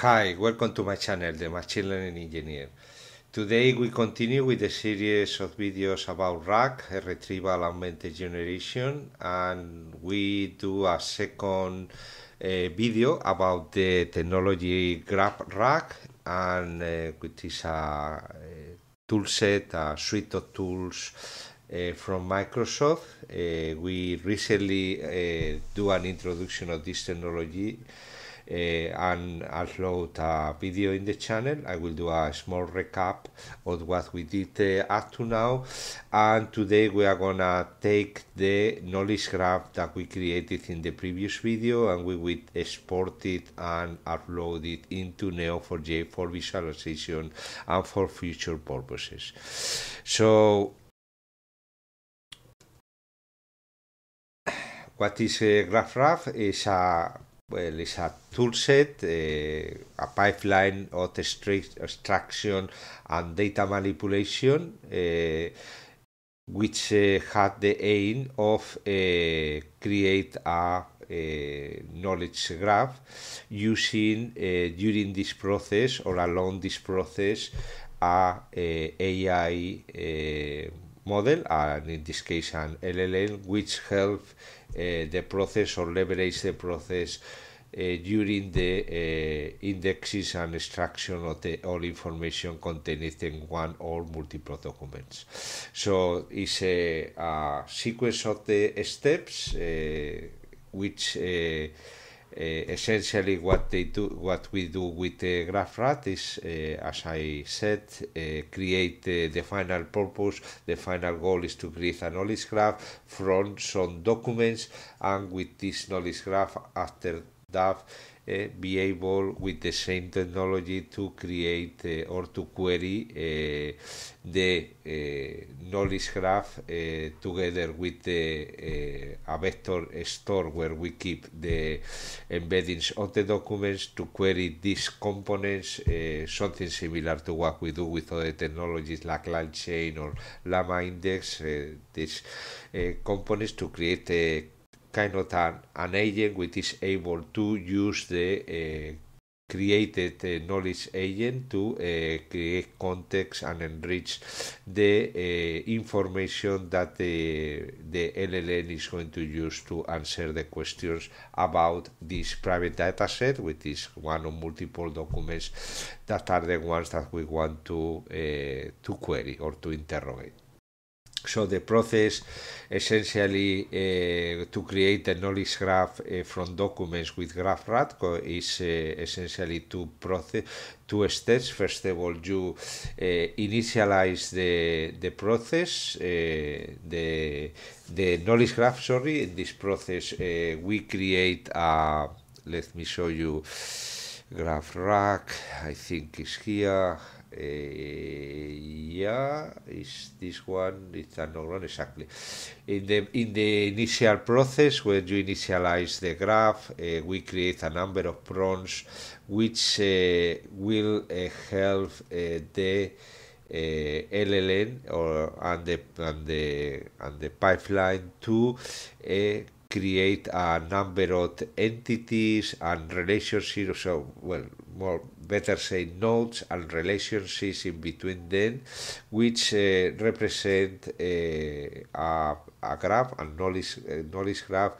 Hi, welcome to my channel, the Machine Learning Engineer. Today we continue with the series of videos about RAG, Retrieval Augmented Generation, and we do a second uh, video about the technology Grab RAG, and uh, which is a, a eh, toolset, a suite of tools uh, from Microsoft. Uh, we recently uh, do an introduction of this technology Eh, and upload a video in the channel. I will do a small recap of what we did eh, up to now. And today we are gonna take the knowledge graph that we created in the previous video and we will export it and upload it into Neo4j for visualization and for future purposes. So what is a graph graph is a well, it's a toolset, uh, a pipeline of extraction and data manipulation, uh, which uh, had the aim of uh, create a, a, uh, knowledge graph using uh, during this process or along this process a, a AI model, and in this case an LLM, which help uh, the process or leverage the process uh, during the uh, indexes and extraction of the all information contained in one or multiple documents. So it's a, a sequence of the steps which Eh, essentially, what they do, what we do with the rat is, eh, as I said, eh, create the final purpose. The final goal is to create a knowledge graph from some documents, and with this knowledge graph, after that uh, be able with the same technology to create uh, or to query uh, the knowledge graph together with the a vector store where we keep the embeddings of the documents to query these components, something similar to what we do with other technologies like LangChain or Llama Index, these components to create a kind of an, an agent which is able to use the eh, created uh, knowledge agent to uh, create context and enrich the uh, information that the, the LLM is going to use to answer the questions about this private data set, which is one of multiple documents that are the ones that we want to, to query or to interrogate. So the process essentially uh, to create a knowledge graph uh, from documents with GraphRat is uh, essentially two process two steps. First of all, you uh, initialize the the process, uh, the the knowledge graph. Sorry, in this process uh, we create a. Let me show you graph rack. I think is here uh, eh, yeah is this one it's not exactly in the in the initial process when you initialize the graph uh, we create a number of prongs which uh, will help the LLM or and the and the and the pipeline to create a number of entities and relationships so well more better say nodes and relationships in between them, which uh, represent uh, a, a graph and knowledge, uh, knowledge graph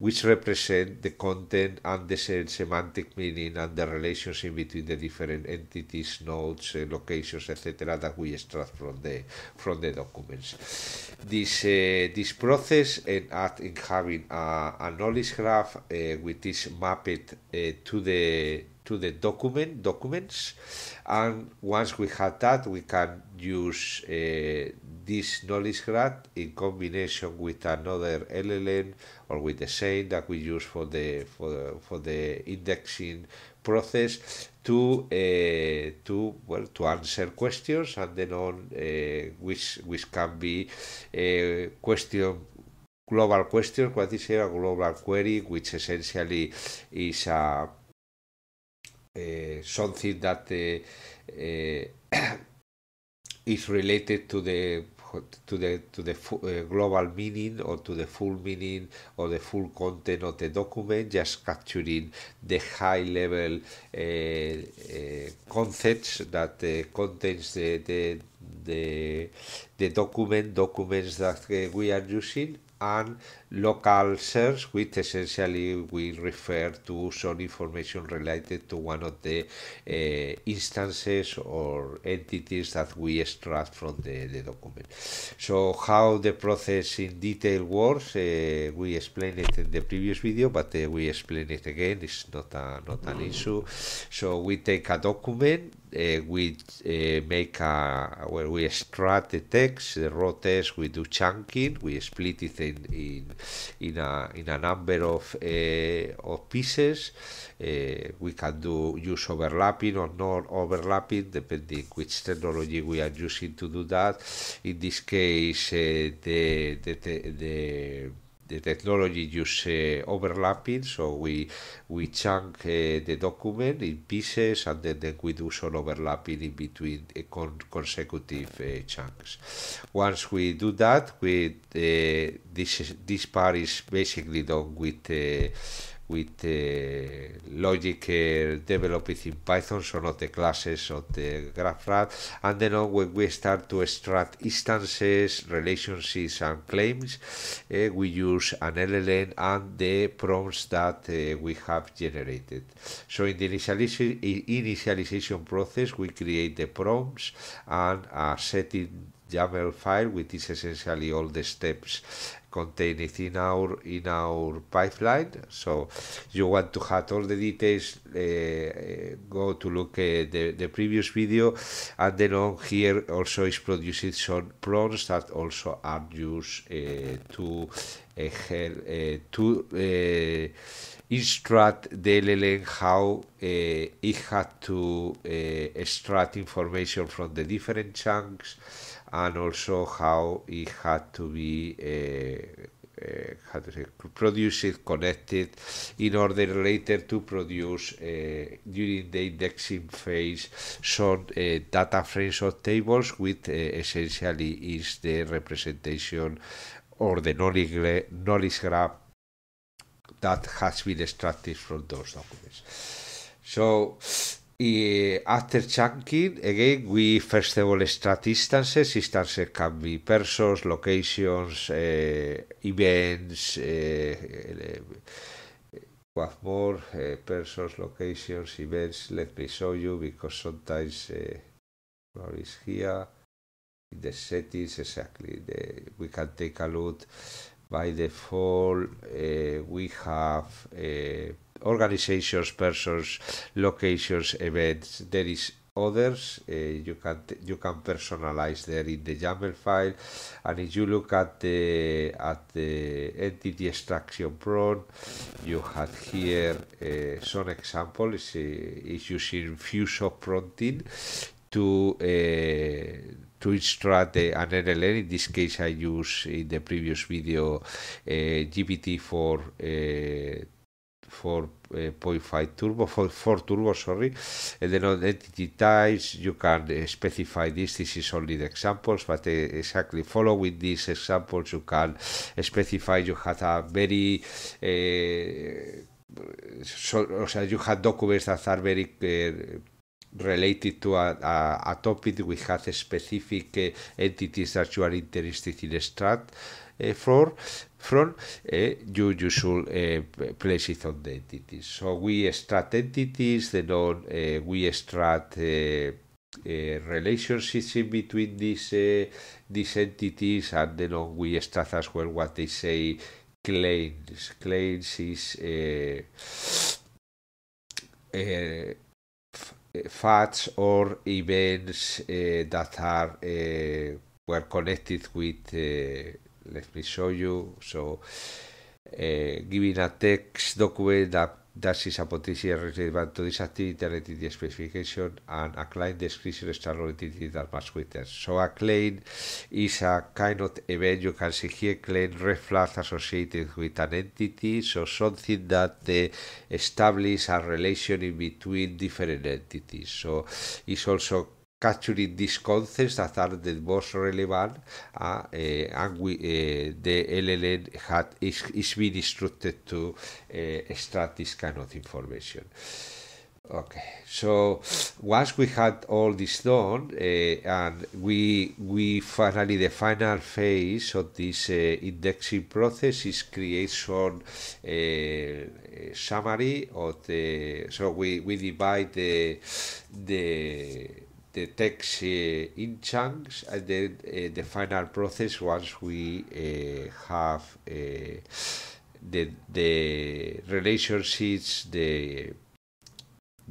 which represent the content and the semantic meaning and the relationship between the different entities, nodes, uh, locations, etc. that we extract from the from the documents. This uh, this process and in having a, a knowledge graph uh, which is mapped to the to the document documents and once we have that we can use uh, this knowledge graph in combination with another LLM or with the same that we use for the for, for the indexing process to uh, to well to answer questions and then on uh, which which can be a uh, question global question what is a global query which essentially is a uh, something that is related to the to the to the uh, global meaning or to the full meaning or the full content of the document just capturing the high level uh, uh, concepts that contains the, the, the the document documents that we are using and Local search, which essentially will refer to some information related to one of the uh, instances or entities that we extract from the, the document. So how the process in detail works, uh, we explained it in the previous video, but uh, we explain it again, it's not, a, not an issue. So we take a document, uh, we uh, make a where well, we extract the text, the raw text. We do chunking. We split it in in, in a in a number of eh, of pieces. Eh, we can do use overlapping or non overlapping depending which technology we are using to do that. In this case, eh, the the, the, the the technology uses uh, overlapping, so we we chunk uh, the document in pieces and then, then we do some overlapping in between uh, con consecutive uh, chunks. Once we do that, we uh, this this part is basically done with uh, with the logic developed in Python, so not the classes of the GraphRat. And then when we start to extract instances, relationships, and claims, uh, we use an LLM and the prompts that eh, we have generated. So in the initialization process, we create the prompts and a setting YAML file, which is essentially all the steps contain it in our in our pipeline so you want to have all the details uh, uh go to look at uh, the, the previous video and then on here also is produced some prawns that also are used uh, to uh, uh to instruct the LLM how it had to extract information from the different chunks and also how it had to be uh, how to say, produced, connected, in order later to produce uh, during the indexing phase some uh, data frames or tables, which essentially is the representation or the knowledge, knowledge graph that has been extracted from those documents. So I after chunking, again, we first of all extract instances. Instances can be persons, locations, uh, events, uh, what more, uh, persons, locations, events. Let me show you because sometimes uh, what is here in the settings exactly. The, we can take a look. By default, uh, we have. Uh, organizations, persons, locations, events. There is others uh, you can you can personalize there in the YAML file and if you look at the at the entity extraction prompt you had here uh, some example is, is using uh, fusion prompting to uh, to extract uh, an In this case, I use in the previous video uh, GPT for uh, for uh, 0.5 turbo, for 4 turbo, sorry, and eh, then on entity types you can uh, specify this, this is only the examples, but uh, exactly following these examples you can specify you have a very so, sea, you have documents that are very related to a, a, a, topic we have specific uh, entities that you are interested in extract uh, for from you should usual uh, places of the entities. So we extract entities, then on, we extract uh, uh, relationships in between these, uh, these entities, and then on, we extract as well what they say claims. Claims is uh, uh, facts or events uh, that are uh, were connected with. Uh, let me show you. So uh, giving a text document that that is a potentially relevant to this activity and the specification and a client description extra related that match with it. So a claim is a kind of event you can see here claim red flags associated with an entity, so something that uh, establishes a relation in between different entities. So it's also capturing these concepts that are the most relevant uh, eh, and eh, we, uh, the LLM had, is, is being instructed to extract eh, this kind of information. Okay, so once we had all this done and we, we finally, the final phase of this indexing process is creation summary of the, so we, we divide the, the the text in chunks, and then eh, the final process once we eh, have eh, the the relationships, the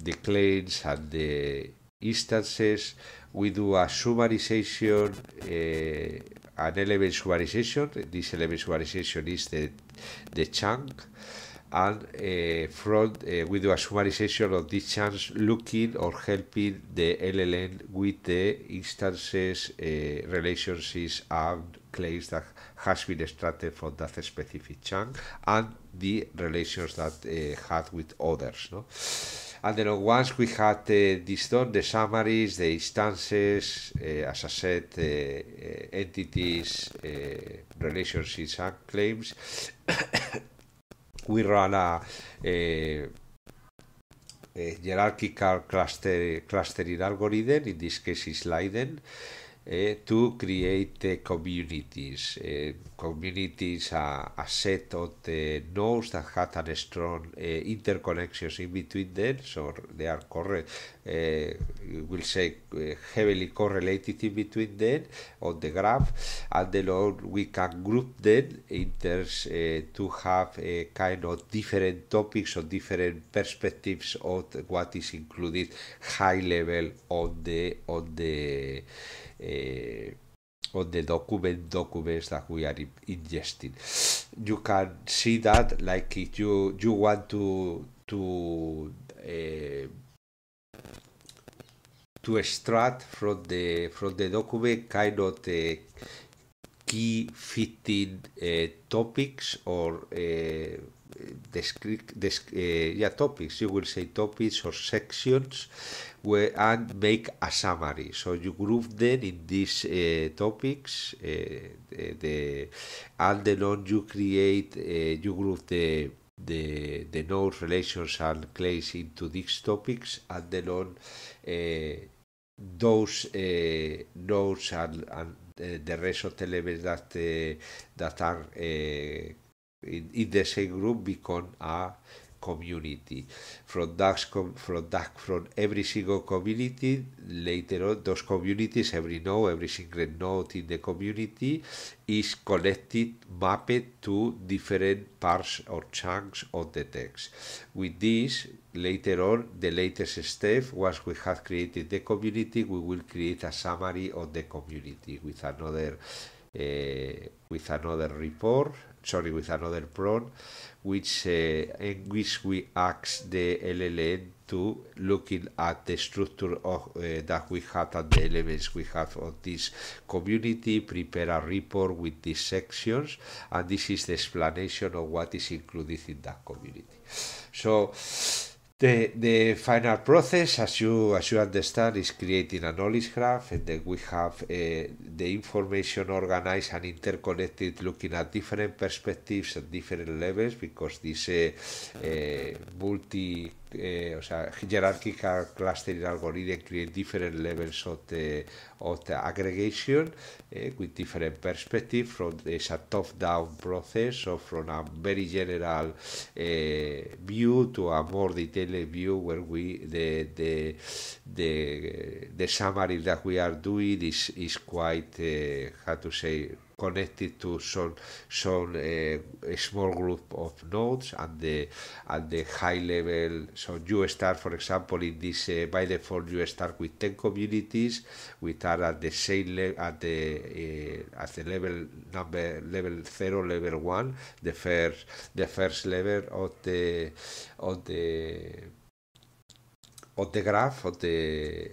the claims and the instances. We do a summarization, uh, an element summarization. This element summarization is the the chunk, and uh, eh, from uh, eh, we do a summarization of this chance looking or helping the LLM with the instances, uh, relationships and claims that has been extracted from that specific chunk and the relations that uh, had with others. No? And then once we had uh, this done, the summaries, the instances, uh, as I said, uh, entities, relationships and claims, We run a Hierarchical eh, eh, Cluster, Clustering Algorithm in this case is Leiden Eh, to create communities. Eh, communities are a set of the nodes that have a strong eh, interconnections in between them, so they are correct. we'll say heavily correlated in between them on the graph, and then we can group them inter to have a kind of different topics or different perspectives of what is included high level on the on the or eh, on the document documents that we are ingesting. You can see that like if you you want to to uh, to extract from the from the document kind of the eh, key fitted uh, topics or uh, eh, desc uh, eh, yeah topics you will say topics or sections where and make a summary so you group them in these uh, topics uh, the and the long you create uh, you group the the the relations and clays into these topics and the long uh, those uh, nodes and, and Eh, del resto televedate datar eh, in, in de Group Beacon a community. From that, from from every single community, later on, those communities, every node, every single node in the community is connected, mapped to different parts or chunks of the text. With this, later on, the latest step, once we have created the community, we will create a summary of the community with another uh, with another report, sorry, with another prompt, which uh, in which we ask the LLN to looking at the structure of uh, that we have and the elements we have on this community, prepare a report with these sections, and this is the explanation of what is included in that community. So The, the final process, as you as you understand, is creating a knowledge graph, and then we have uh, the information organized and interconnected, looking at different perspectives at different levels, because this uh, uh, multi eh, sea hierarchical clustering algorithm create different levels of the, aggregation eh, with different perspective from it's a top-down process or from a very general eh, view to a more detailed view where we the the the, summary that we are doing is is quite uh, how to say connected to some eh, small group of nodes and the and the high level. So you start, for example, in this eh, by default you start with ten communities, which are at the same level at the eh, at the level number level zero, level one, the first the first level of the of the of the graph of the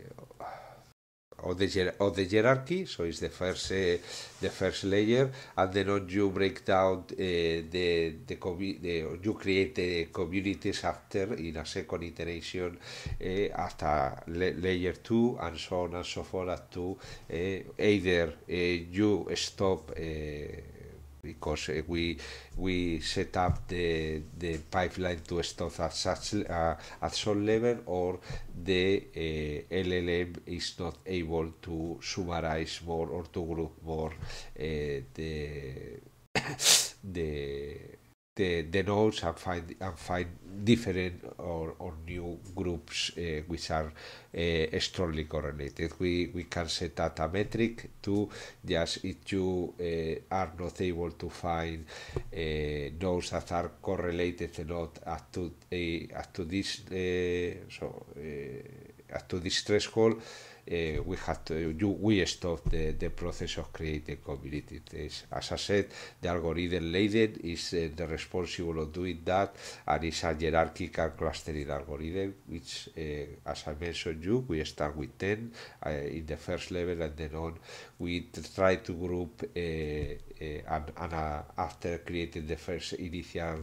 o de, o de hierarchy, so it's the first uh, eh, the first layer, and then on you break down uh, the the, the you create the communities after in a second iteration uh, eh, after layer two and so on and so forth. to uh, either uh, you stop. Uh, because eh, we we set up the the pipeline to stop at such uh, at some level or the uh, eh, LLM is not able to summarize more or to group more eh, the the, the nodes and find and find different or, or new groups uh, which are uh, strongly correlated. We we can set out a metric to just if you uh, are not able to find uh, nodes that are correlated a lot as to uh, as to this uh, so as to this threshold uh, we have to you, we stop the, the process of creating communities. As I said, the algorithm laden is uh, the responsible of doing that, and it's a hierarchical clustering algorithm, which, uh, as I mentioned, you we start with ten in the first level, and then on we try to group and, and uh, after creating the first initial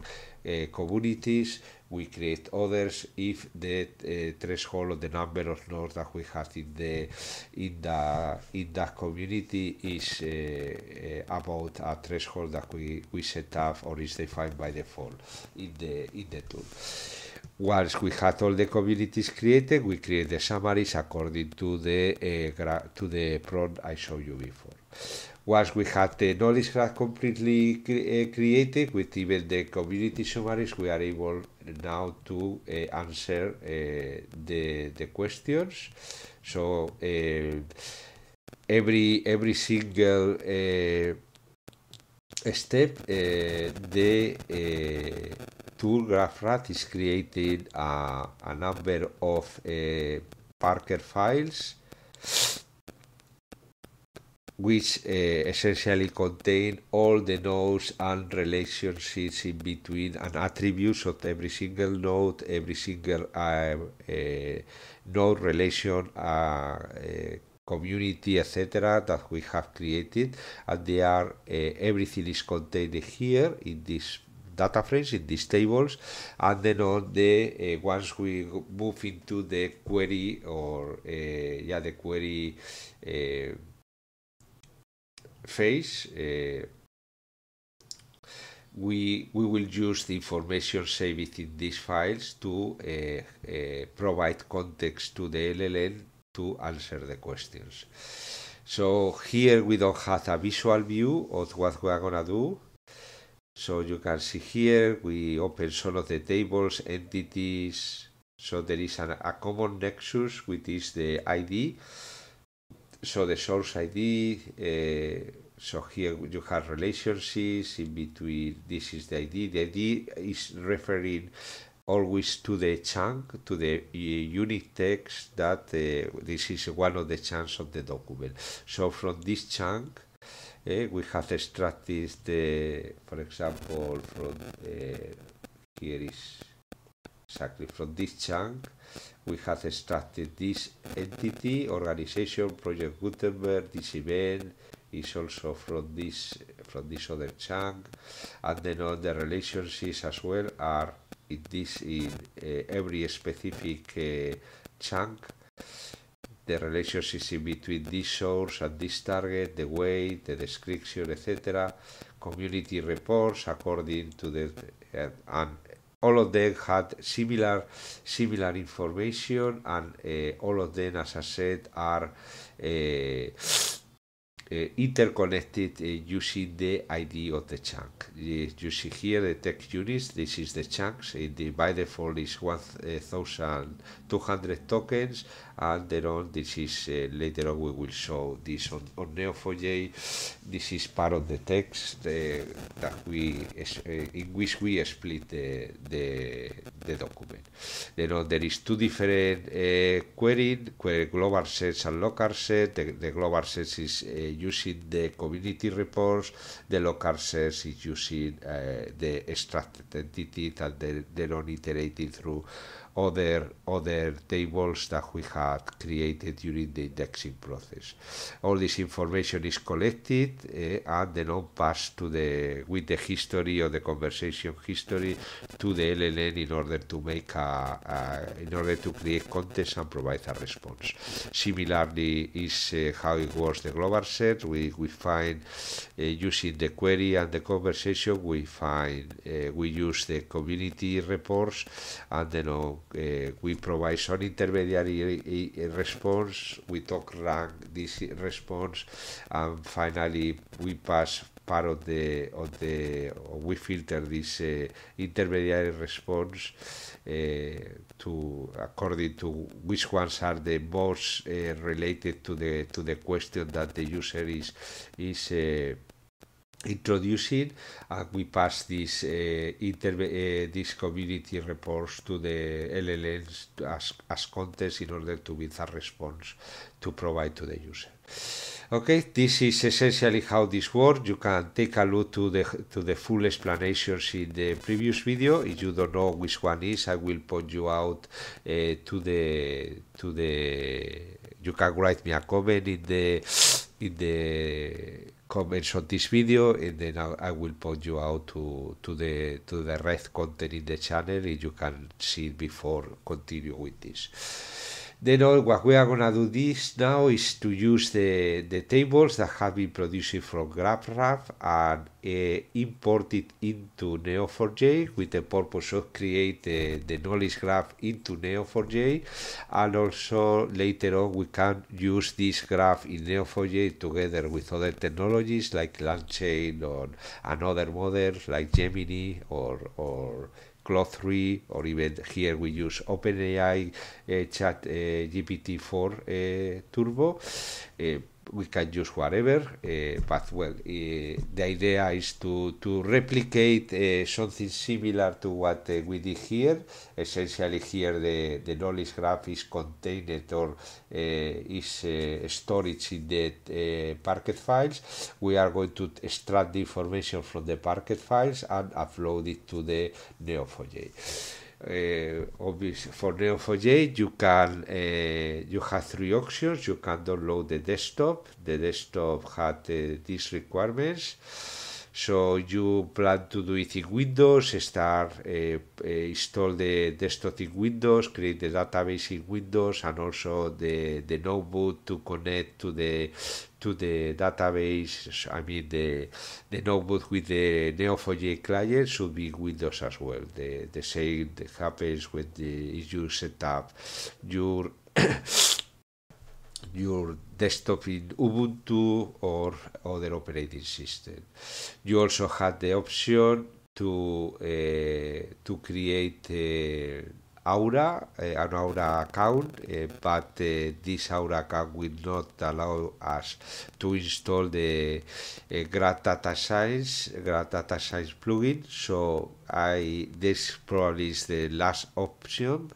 communities we create others if the uh, threshold of the number of nodes that we have in the in the in the community is uh, uh, about a threshold that we we set up or is defined by default in the in the tool. Once we have all the communities created, we create the summaries according to the to the prompt I showed you before once we had the knowledge graph completely cre eh, created with even the community summaries, we are able now to uh, answer uh, the, the questions. So uh, every, every single step, the tool GraphRat is creating a, a number of Parker files which uh, essentially contain all the nodes and relationships in between and attributes of every single node, every single uh, uh, node relation community, etc., that we have created, and they are uh, everything is contained here in these data frames, in these tables, and then on the uh, once we move into the query or uh, yeah the query phase, uh, we, we will use the information saved in these files to uh, uh, provide context to the LLN to answer the questions. So here we don't have a visual view of what we are going to do. So you can see here we open some of the tables, entities. So there is an, a common nexus, which is the ID so the source ID, eh, so here you have relationships in between, this is the ID, the ID is referring always to the chunk, to the eh, unit text that eh, this is one of the chunks of the document. So from this chunk, we have extracted the for example from uh, here is exactly from this chunk we have extracted this entity, organization, Project Gutenberg, this event is also from this from this other chunk, and then all the relationships as well are in this in uh, every specific uh, chunk. The relationships in between this source and this target, the weight, the description, etc. Community reports according to the uh, and all of them had similar similar information and eh, all of them as I said are eh, Eh, interconnected eh, using the ID of the chunk. Eh, you see here the text units, this is the chunks, the by default is 1200 tokens and then on this is uh, later on we will show this on, on Neo4j this is part of the text uh, that we uh, in which we split the, the, the document then on there is two different uh, querying query global sets and local set the, the global sets is using the community reports, the local search is using the extracted entity and the, are non-iterating through other other tables that we had created during the indexing process. All this information is collected eh, and then on passed to the with the history or the conversation history to the LLN in order to make a, a in order to create context and provide a response. Similarly, is uh, how it works the global set. We we find uh, using the query and the conversation we find we use the community reports and then on uh, we provide some intermediary response, we talk rank this response, and finally we pass part of the of the we filter this uh, intermediary response uh, to according to which ones are the most related to the to the question that the user is is introduce it and we pass this uh, uh, these community reports to the LLMs as, as contents in order to build a response to provide to the user. Okay, this is essentially how this works. You can take a look to the to the full explanations in the previous video. If you don't know which one is, I will point you out uh, to the to the. You can write me a comment in the in the comments on this video and then I, I will point you out to, to the to the red content in the channel and you can see it before continue with this. Then all what we are gonna do this now is to use the, the tables that have been produced from GraphRaf and uh, eh, import it into Neo4j with the purpose of create uh, the knowledge graph into Neo4j and also later on we can use this graph in Neo4j together with other technologies like LangChain or another models like Gemini or, or Claude3, or even here we use OpenAI, eh, Chat eh, GPT4 eh, Turbo. we can use whatever, eh, but well, eh, the idea is to, to replicate eh, something similar to what we did here. Essentially here the, the knowledge graph is contained or is stored in the Parquet files. We are going to extract the information from the Parquet files and upload it to the Neo4j. uh, eh, obviously for Neo4j you can eh, you have three options you can download the desktop the desktop had eh, these requirements so you plan to do it in Windows start install the desktop in Windows create the database in Windows and also the notebook to connect to the to the database, I mean the, the notebook with the Neo4j client should be Windows as well. The, the same happens when the, you set up your your desktop in Ubuntu or other operating system. You also had the option to uh, to create uh, Aura, eh, an Aura account, eh, but eh, this Aura account will not allow us to install the uh, Grad Data Science, Grad Data Science plugin. So I this probably is the last option.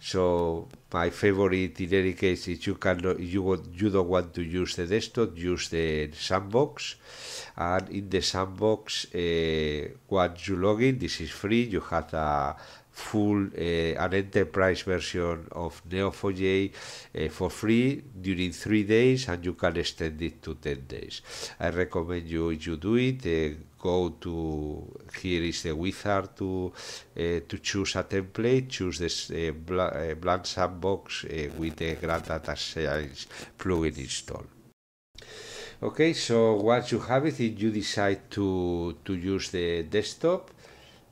So my favorite in any case is you cannot you want, you don't want to use the desktop, use the sandbox. And in the sandbox, uh, once you log in, this is free. You have a full uh, an enterprise version of Neo4j uh, for free during three days, and you can extend it to ten days. I recommend you you do it. Uh, go to here is the wizard to uh, to choose a template. Choose this uh, bl uh, blank sandbox with the Grand Data Science plugin installed. Okay, so once you have it, you decide to to use the desktop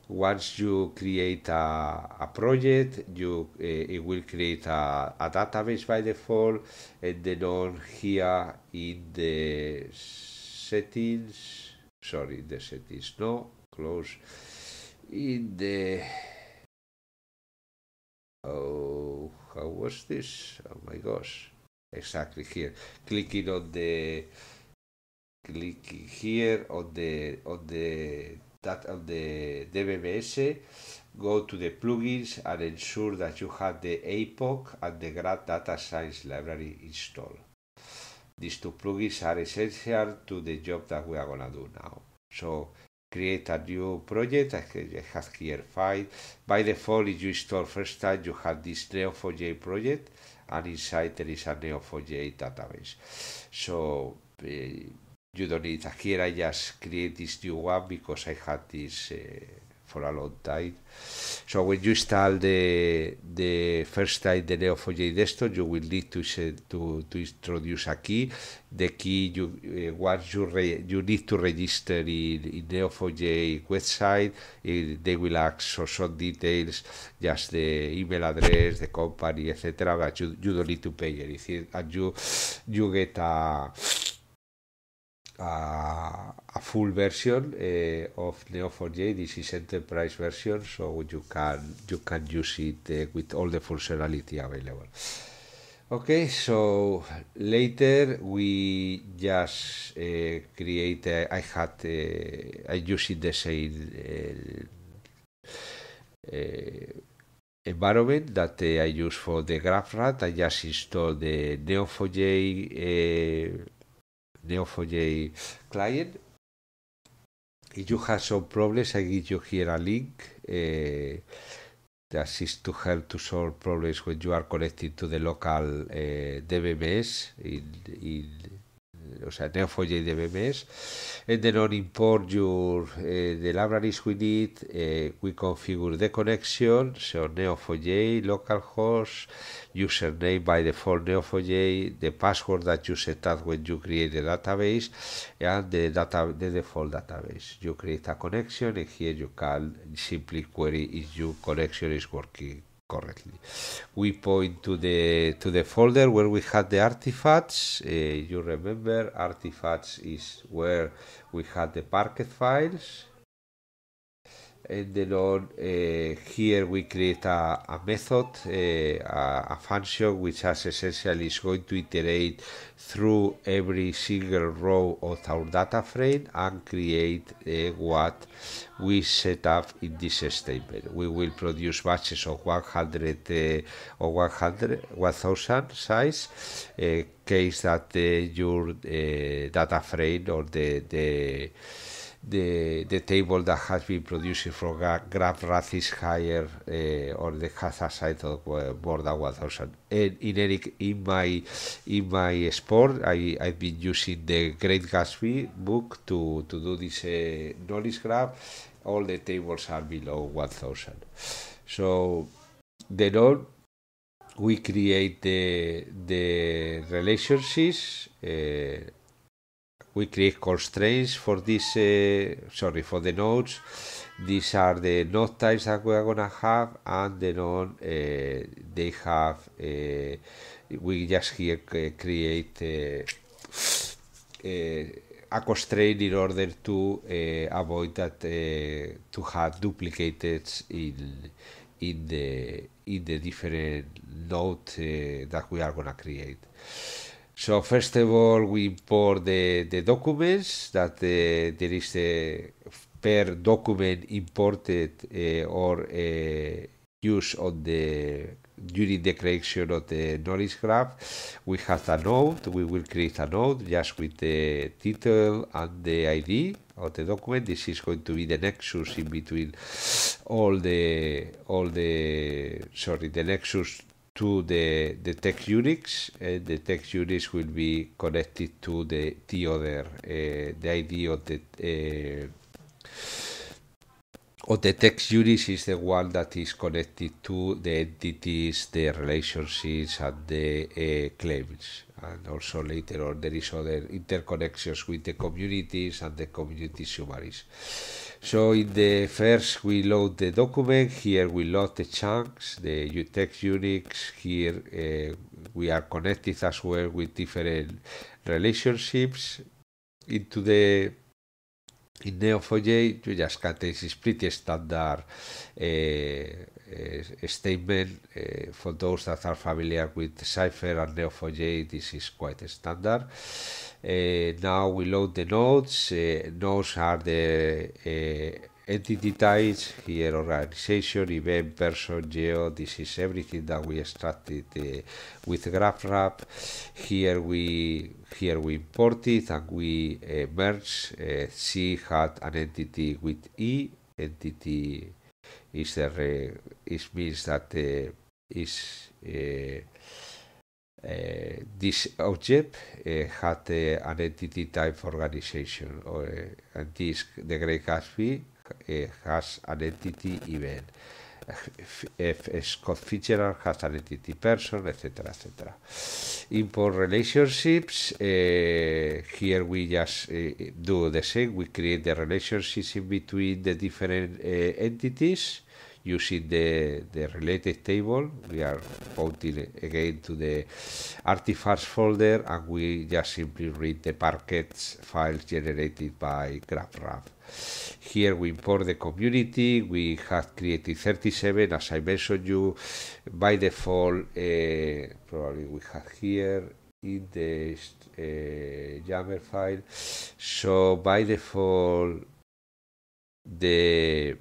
once you create a, a project, you uh, it will create a, a database by default, and then on here in the settings, sorry, the settings, no, close, in the, oh, how was this? Oh my gosh, exactly here, clicking on the, clicking here on the, on the that of the DBMS, go to the plugins and ensure that you have the APOC and the Grad Data Science library installed. These two plugins are essential to the job that we are going to do now. So create a new project, I have here five. By default, if you install first time, you have this Neo4j project and inside there is a Neo4j database. So uh, you don't need a here, I just create this new one because I had this uh, eh, for a long time. So when you install the the first time the Neo4j desktop, you will need to to, to introduce a key. The key you uh, once you re, you need to register in, in Neo4j website. It, eh, they will ask for some details, just the email address, the company, etc. But you, you don't need to pay anything, and you you get a a, a full version uh, of Neo4j. This is enterprise version, so you can you can use it eh, with all the functionality available. Okay, so later we just eh, created I had I used the same environment that I use for the GraphRat. I just installed the Neo4j neo 4 client if you have some problems, I give you here a link eh, that is to help to solve problems when you are connected to the local eh, DBMS in, in o sea, Neo4j DBMS, and then on import your eh, the libraries we need, eh, we configure the connection, so neo 4 localhost, username by default neo 4 the password that you set up when you create the database, and the, data, the default database. You create a connection, and here you can simply query if your connection is working correctly. We point to the to the folder where we had the artifacts. Uh, you remember artifacts is where we had the parquet files and then uh, here we create a, a method uh, a, function which has essentially is going to iterate through every single row of our data frame and create uh, what we set up in this statement we will produce batches of 100 uh, or 100 1000 size uh, case that uh, your data frame or the the the, the table that has been produced for graph GraphRath is higher uh, eh, on the site of more than 1000. And in, in my in my sport, I, I've been using the Great Gatsby book to, to do this uh, knowledge graph. All the tables are below 1000. So the node we create the the relationships uh, we create constraints for this uh, sorry for the nodes these are the node types that we are gonna have and then on uh, they have uh, we just here create uh, uh, a constraint in order to uh, avoid that to have duplicated in in the in the different node that we are gonna create so first of all, we import the, the documents that uh, there is a per document imported uh, or uh, used on the during the creation of the knowledge graph. We have a node. We will create a node just with the title and the ID of the document. This is going to be the nexus in between all the all the sorry the nexus to the, the text Unix. Eh, the tech Unix will be connected to the, the other, uh, the idea of the eh, or the text unit is the one that is connected to the entities, the relationships, and the uh, claims and also later on there is other interconnections with the communities and the community summaries. So in the first we load the document, here we load the chunks, the text Unix, here uh, we are connected as well with different relationships into the in Neo4j you just can take pretty standard uh, uh, statement uh, for those that are familiar with Cypher and Neo4j this is quite standard eh, now we load the nodes nodes are the entity types here organization event person geo this is everything that we extracted uh, with GraphRap. here we here we import it and we uh, merge uh, c had an entity with e entity ich, äh, ich bin seit ich äh, äh, this object äh, eh, hat uh, eh, an entity type organization or uh, this the Greek ASCII uh, has an entity event. if, Scott Fitzgerald has an entity person, etc., etc. Import relationships. Uh, here we just uh, do the same. We create the relationships in between the different uh, entities using the, the related table. We are pointing again to the artifacts folder and we just simply read the parquets files generated by GraphRAP. Here we import the community, we have created 37 as I mentioned you, by default uh, probably we have here in the uh, Yammer file, so by default the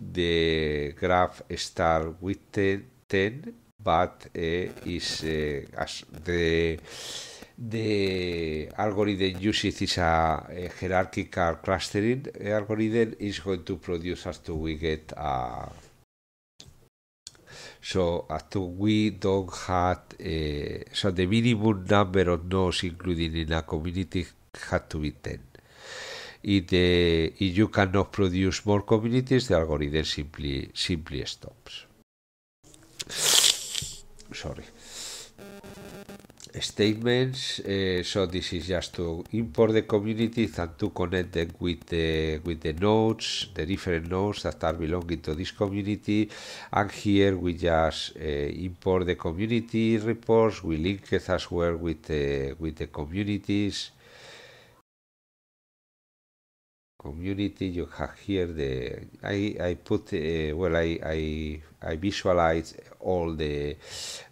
the graph start with 10, 10 but uh, is uh, as the the algorithm uses is a, a, hierarchical clustering algorithm is going to produce as to we get a so as to we don't have a, so the minimum number of nodes included in a community had to be 10 if, the, if you cannot produce more communities the algorithm simply simply stops sorry statements. Uh, so this is just to import the communities and to connect them with the with the nodes, the different nodes that are belonging to this community. And here we just uh, import the community reports. We link it as well with the with the communities. Community, you have here the I I put uh, well I I I visualize all the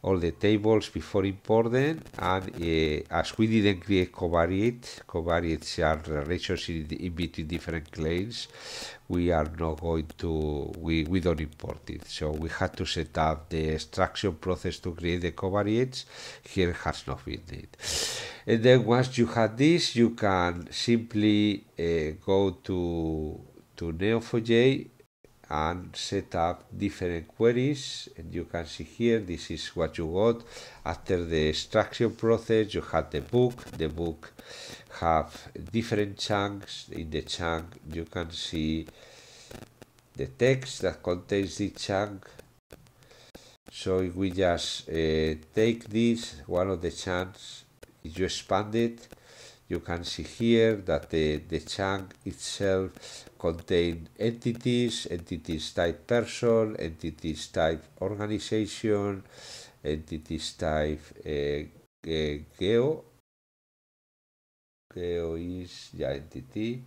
all the tables before importing and uh, as we didn't create covariates, covariates are relationships in, in between different claims we are not going to we, we don't import it so we had to set up the extraction process to create the covariates here has not been did and then once you have this you can simply uh, go to to Neo4j and set up different queries and you can see here this is what you got after the extraction process you had the book the book have different chunks in the chunk you can see the text that contains the chunk so if we just uh, take this one of the chunks if you expand it you can see here that the, the chunk itself contain entities, entities type person, entities type organization, entities type eh, eh, geo, geo is the entity,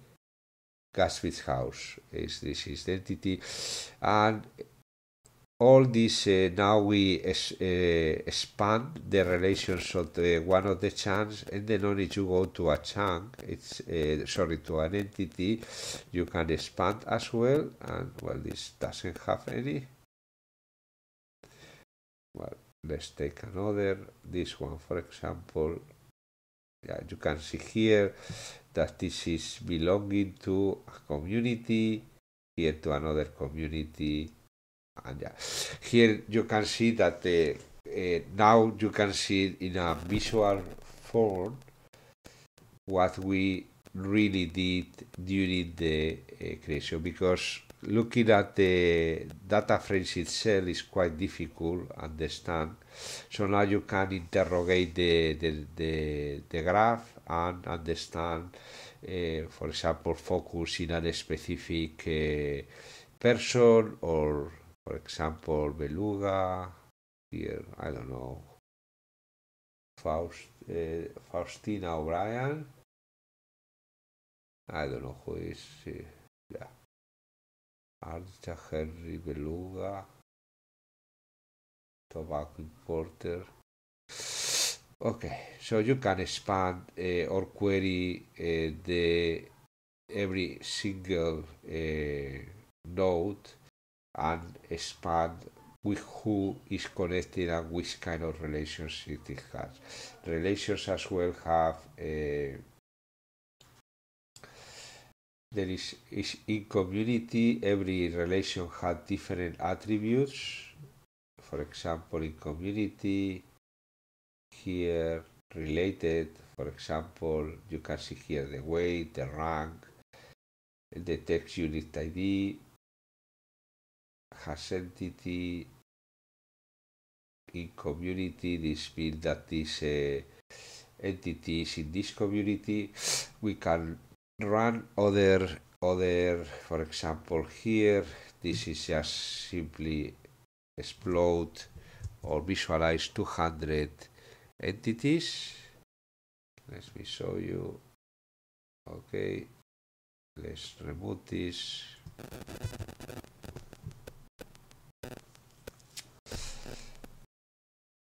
Gaswitz house is this is the entity, and all this uh, now we es, uh, expand the relations of the one of the chunks and then only you go to a chunk it's uh, sorry to an entity you can expand as well and well this doesn't have any well let's take another this one for example yeah you can see here that this is belonging to a community here to another community and yeah, here you can see that the uh, uh, now you can see in a visual form what we really did during the uh, creation because looking at the data frames itself is quite difficult to understand. So now you can interrogate the, the, the, the graph and understand, uh, for example, focus in a specific uh, person or for example, beluga, here, I don't know, Faust, uh, Faustina O'Brien, I don't know who is she, uh, yeah, Ardita Henry Beluga, tobacco importer. Okay, so you can expand uh, or query uh, the every single uh, node and expand with who is connected and which kind of relationship it has. Relations as well have a, uh, there is, is in community every relation has different attributes. For example, in community here related, for example, you can see here the weight, the rank, the text unit ID, has entity in community this means that these uh, entities in this community we can run other other for example here this is just simply explode or visualize 200 entities let me show you okay let's remove this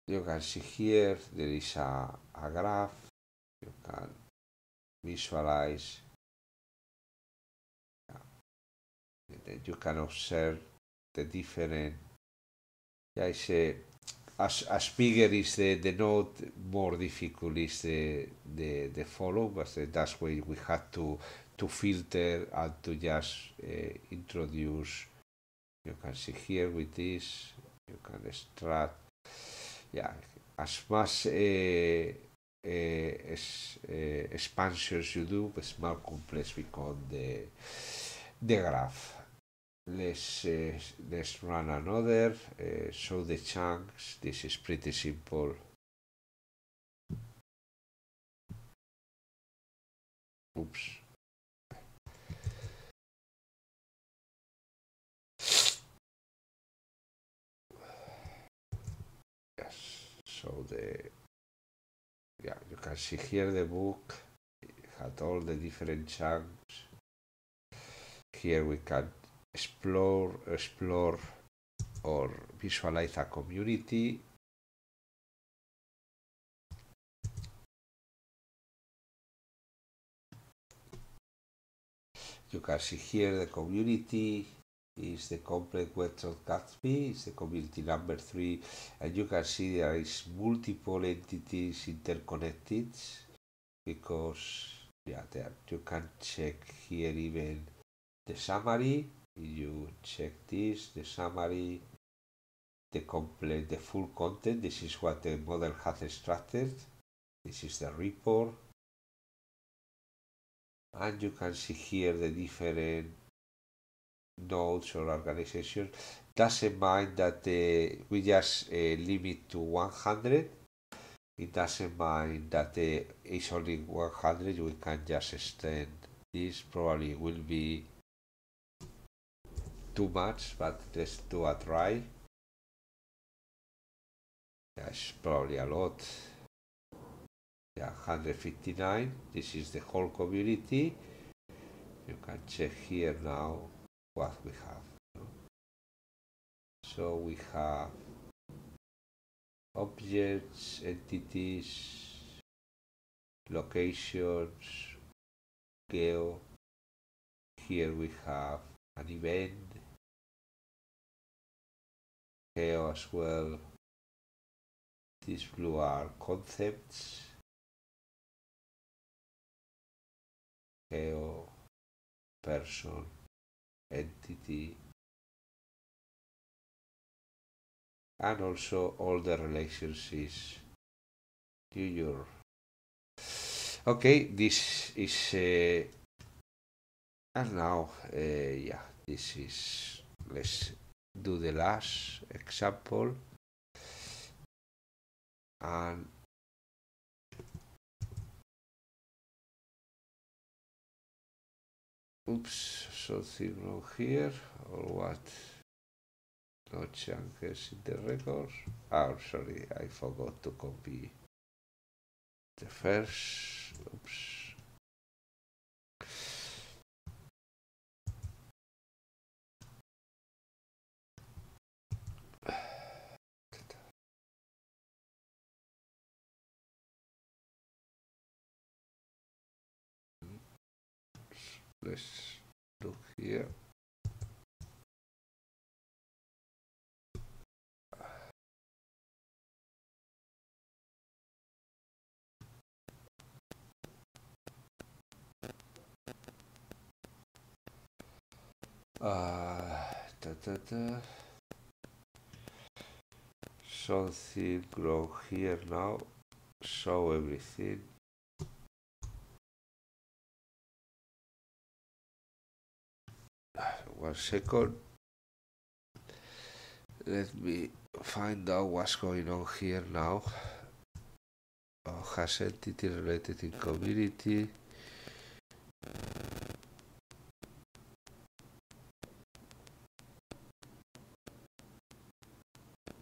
You can see here there is a, graph. You can visualize. You can observe the different. Yeah, as, as bigger is the, the node, more difficult is the, the, follow, but that's why we had to, to filter and to just eh, introduce. You can see here with this, you can extract yeah, as much eh, as, eh, eh, expansions you do, the more complex become de the graph. Let's, let's run another, show the chunks, this is pretty simple. Oops. So the yeah, you can see here the book it had all the different chunks. Here we can explore, explore or visualize a community. You can see here the community, is the complex west of Gatsby, it's the community number three, and you can see there is multiple entities interconnected because yeah there you can check here even the summary you check this the summary the complete the full content this is what the model has extracted this is the report and you can see here the different nodes or organizations doesn't mind that uh, we just uh, limit to 100 it doesn't mind that uh, it's only 100 we can just extend this probably will be too much but let's do a try that's probably a lot yeah 159 this is the whole community you can check here now what we have. So we have objects, entities, locations, geo. Here we have an event, geo as well. These blue are concepts. Geo, person, entity and also all the relationships to your okay this is uh, and now uh, yeah this is let's do the last example and Oops, something wrong here, or what? No changes in the record. Oh, sorry, I forgot to copy the first. Oops. let's look here Uh, da, da, da. Something grow here now. Show everything. one second let me find out what's going on here now oh, has entity related in community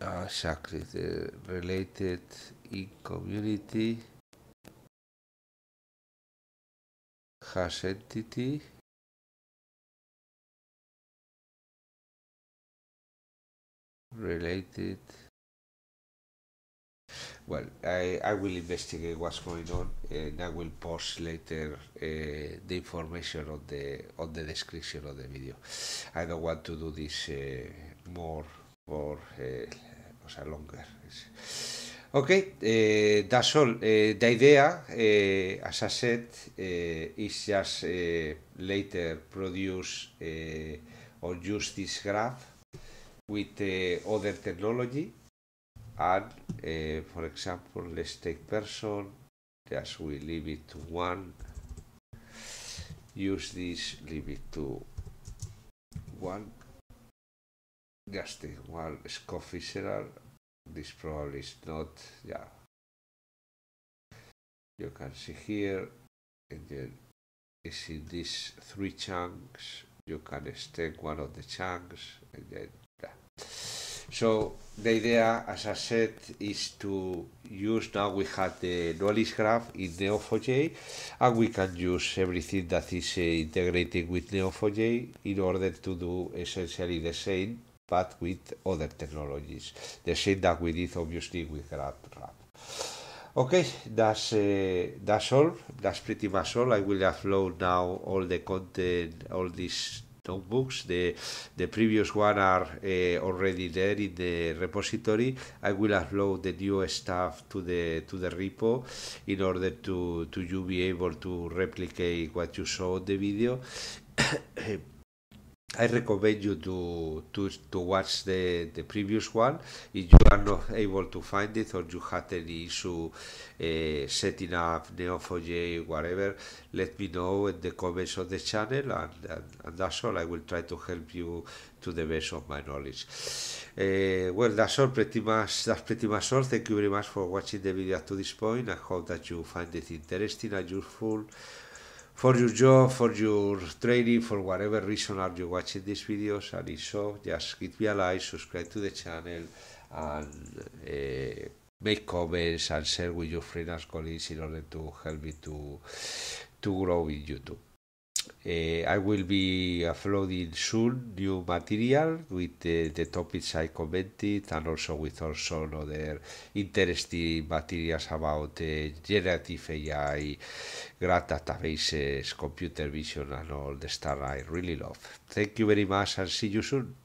ah, exactly the related in community has entity related well, I, I will investigate what's going on, and I will post later uh, the information on the on the description of the video. I don't want to do this uh, more or uh, o sea, longer. Okay, eh, that's all. Eh, the idea, eh, as I said, is just later produce or use this graph with uh, other technology and uh, for example let's take person just we leave it to one use this leave it to one just take one scoff this probably is not yeah you can see here and then is in these three chunks you can extend one of the chunks and then so the idea, as I said, is to use now we have the knowledge graph in Neo4j and we can use everything that is uh, integrated with Neo4j in order to do essentially the same but with other technologies. The same that we did obviously with GradRap. Okay, that's uh, that's all. That's pretty much all. I will upload now all the content, all this notebooks. The, the previous one are uh, already there in the repository. I will upload the new stuff to the to the repo in order to, to you be able to replicate what you saw in the video. Eh, I recommend you to to to watch the the previous one if you are not able to find it or you had any issue uh, setting up Neo4j whatever. Let me know in the comments on the channel, and, and, and that's all. I will try to help you to the best of my knowledge. Uh, well, that's all. Pretty much that's pretty much all. Thank you very much for watching the video up to this point. I hope that you find it interesting and useful for your job, for your training, for whatever reason are you watching these videos, and if so, just give me a like, subscribe to the channel, and uh, make comments and share with your friends and colleagues in order to help me to to grow in YouTube. Uh, I will be uploading soon new material with the, the, topics I commented and also with also other interesting materials about uh, generative AI, graph databases, computer vision and all the stuff I really love. Thank you very much and see you soon.